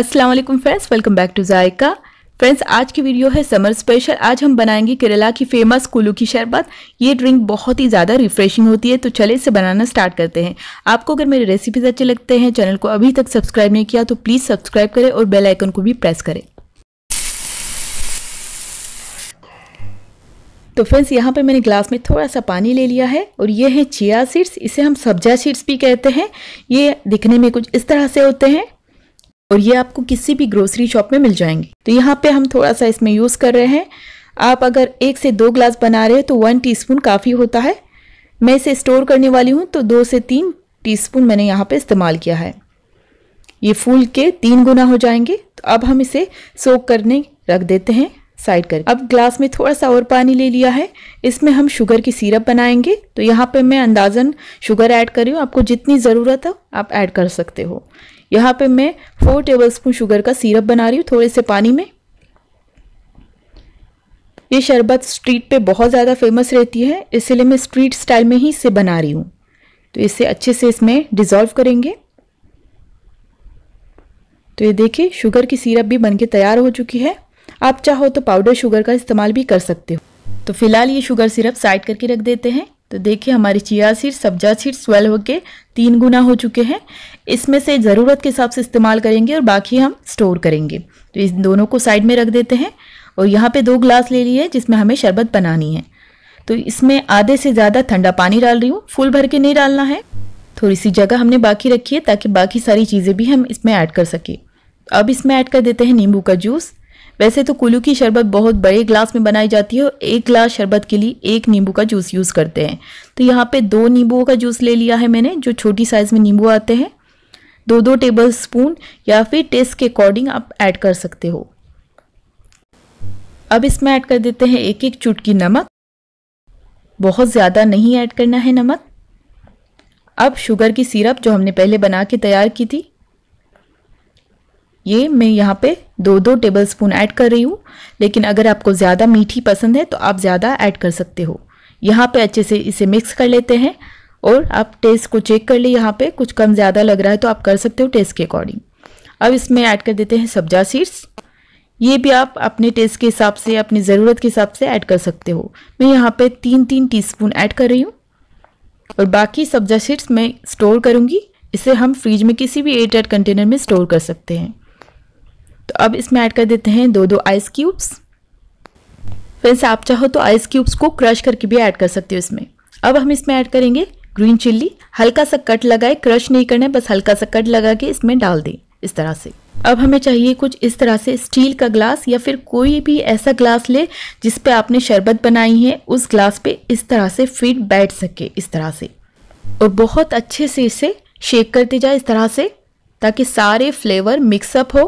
अस्सलाम वालेकुम friends welcome back to Zaika friends आज की वीडियो है समर स्पेशल आज हम बनाएंगे केरला की फेमस कुल्लू की शरबत ये ड्रिंक बहुत ही ज़्यादा रिफ्रेशिंग होती है तो चले इसे बनाना स्टार्ट करते हैं आपको अगर मेरे रेसिपीज़ अच्छे लगते हैं चैनल को अभी तक सब्सक्राइब नहीं किया तो प्लीज़ सब्सक्राइब करें और बेल आइकन को भी प्रेस करें तो फ्रेंड्स यहाँ पर मैंने ग्लास में थोड़ा सा पानी ले लिया है और ये है चिया सीड्स इसे हम सब्जा सीड्स भी कहते हैं ये दिखने में कुछ इस तरह से होते हैं और ये आपको किसी भी ग्रोसरी शॉप में मिल जाएंगे तो यहाँ पे हम थोड़ा सा इसमें यूज़ कर रहे हैं आप अगर एक से दो ग्लास बना रहे हैं तो वन टीस्पून काफ़ी होता है मैं इसे स्टोर करने वाली हूँ तो दो से तीन टीस्पून मैंने यहाँ पे इस्तेमाल किया है ये फूल के तीन गुना हो जाएंगे तो अब हम इसे सोक करने रख देते हैं साइड कर अब ग्लास में थोड़ा सा और पानी ले लिया है इसमें हम शुगर की सिरप बनाएंगे तो यहाँ पे मैं अंदाजन शुगर ऐड कर रही हूँ आपको जितनी ज़रूरत हो आप ऐड कर सकते हो यहाँ पे मैं फोर टेबलस्पून शुगर का सिरप बना रही हूँ थोड़े से पानी में ये शरबत स्ट्रीट पे बहुत ज़्यादा फेमस रहती है इसलिए मैं स्ट्रीट स्टाइल में ही इसे बना रही हूँ तो इसे अच्छे से इसमें डिज़ोल्व करेंगे तो ये देखिए शुगर की सिरप भी बनके तैयार हो चुकी है आप चाहो तो पाउडर शुगर का इस्तेमाल भी कर सकते हो तो फिलहाल ये शुगर सिरप साइड करके रख देते हैं तो देखिए हमारी chia seeds sabja seeds swell होके तीन गुना हो चुके हैं इसमें से ज़रूरत के हिसाब से इस्तेमाल करेंगे और बाकी हम स्टोर करेंगे तो इस दोनों को साइड में रख देते हैं और यहाँ पे दो ग्लास ले लिए जिसमें हमें शरबत बनानी है तो इसमें आधे से ज़्यादा ठंडा पानी डाल रही हूँ फुल भर के नहीं डालना है थोड़ी सी जगह हमने बाकी रखी है ताकि बाकी सारी चीज़ें भी हम इसमें ऐड कर सकें अब इसमें ऐड कर देते हैं नींबू का जूस वैसे तो कुल्लू की शरबत बहुत बड़े ग्लास में बनाई जाती है और एक ग्लास शरबत के लिए एक नींबू का जूस यूज़ करते हैं तो यहाँ पे दो नींबुओं का जूस ले लिया है मैंने जो छोटी साइज़ में नींबू आते हैं दो दो टेबल स्पून या फिर टेस्ट के अकॉर्डिंग आप ऐड कर सकते हो अब इसमें ऐड कर देते हैं एक एक चुटकी नमक बहुत ज़्यादा नहीं ऐड करना है नमक अब शुगर की सिरप जो हमने पहले बना के तैयार की थी ये मैं यहाँ पे दो दो टेबल स्पून ऐड कर रही हूँ लेकिन अगर आपको ज़्यादा मीठी पसंद है तो आप ज़्यादा ऐड कर सकते हो यहाँ पे अच्छे से इसे मिक्स कर लेते हैं और आप टेस्ट को चेक कर ले यहाँ पे कुछ कम ज़्यादा लग रहा है तो आप कर सकते हो टेस्ट के अकॉर्डिंग अब इसमें ऐड कर देते हैं सब्जा सीड्स ये भी आप अपने टेस्ट के हिसाब से अपनी ज़रूरत के हिसाब से ऐड कर सकते हो मैं यहाँ पर तीन तीन टी ऐड कर रही हूँ और बाकी सब्जा सीड्स मैं स्टोर करूँगी इसे हम फ्रिज में किसी भी एयर टाइट कंटेनर में स्टोर कर सकते हैं अब इसमें ऐड कर देते हैं दो दो आइस क्यूब्स फ्रेंड्स आप चाहो तो आइस क्यूब्स को क्रश करके भी ऐड कर सकते हो इसमें अब हम इसमें ऐड करेंगे ग्रीन चिल्ली हल्का सा कट लगाए क्रश नहीं करना है बस हल्का सा कट लगा के इसमें डाल दें इस तरह से अब हमें चाहिए कुछ इस तरह से स्टील का ग्लास या फिर कोई भी ऐसा ग्लास ले जिस पे आपने शरबत बनाई है उस ग्लास पे इस तरह से फिट बैठ सके इस तरह से और बहुत अच्छे से इसे शेक करते जाए इस तरह से ताकि सारे फ्लेवर मिक्सअप हो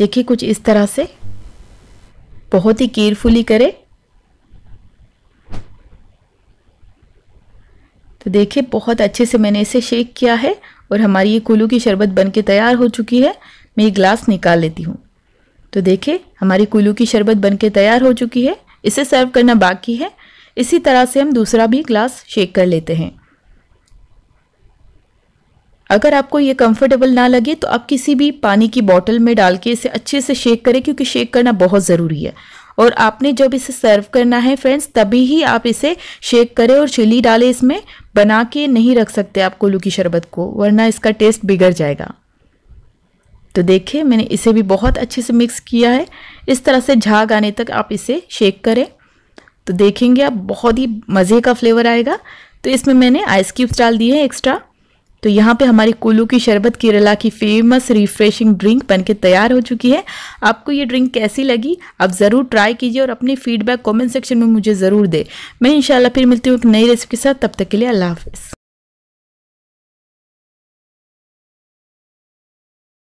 देखिए कुछ इस तरह से बहुत ही केयरफुली करें तो देखिए बहुत अच्छे से मैंने इसे शेक किया है और हमारी ये कुल्लू की शरबत बन के तैयार हो चुकी है मैं ये ग्लास निकाल लेती हूँ तो देखिए हमारी कुल्लू की शरबत बन के तैयार हो चुकी है इसे सर्व करना बाकी है इसी तरह से हम दूसरा भी ग्लास शेक कर लेते हैं अगर आपको ये कंफर्टेबल ना लगे तो आप किसी भी पानी की बॉटल में डाल के इसे अच्छे से शेक करें क्योंकि शेक करना बहुत ज़रूरी है और आपने जब इसे सर्व करना है फ्रेंड्स तभी ही आप इसे शेक करें और चिली डालें इसमें बना के नहीं रख सकते आप कोलू की शरबत को वरना इसका टेस्ट बिगड़ जाएगा तो देखिए मैंने इसे भी बहुत अच्छे से मिक्स किया है इस तरह से झाग आने तक आप इसे शेक करें तो देखेंगे आप बहुत ही मज़े का फ्लेवर आएगा तो इसमें मैंने आइस क्यूब्स डाल दिए हैं एक्स्ट्रा तो यहाँ पे हमारी कुल्लू की शरबत केरला की फेमस रिफ्रेशिंग ड्रिंक बनके तैयार हो चुकी है आपको ये ड्रिंक कैसी लगी आप ज़रूर ट्राई कीजिए और अपनी फीडबैक कमेंट सेक्शन में मुझे ज़रूर दे मैं इंशाल्लाह फिर मिलती हूँ एक नई रेसिपी के साथ तब तक के लिए अल्लाह हाफिज़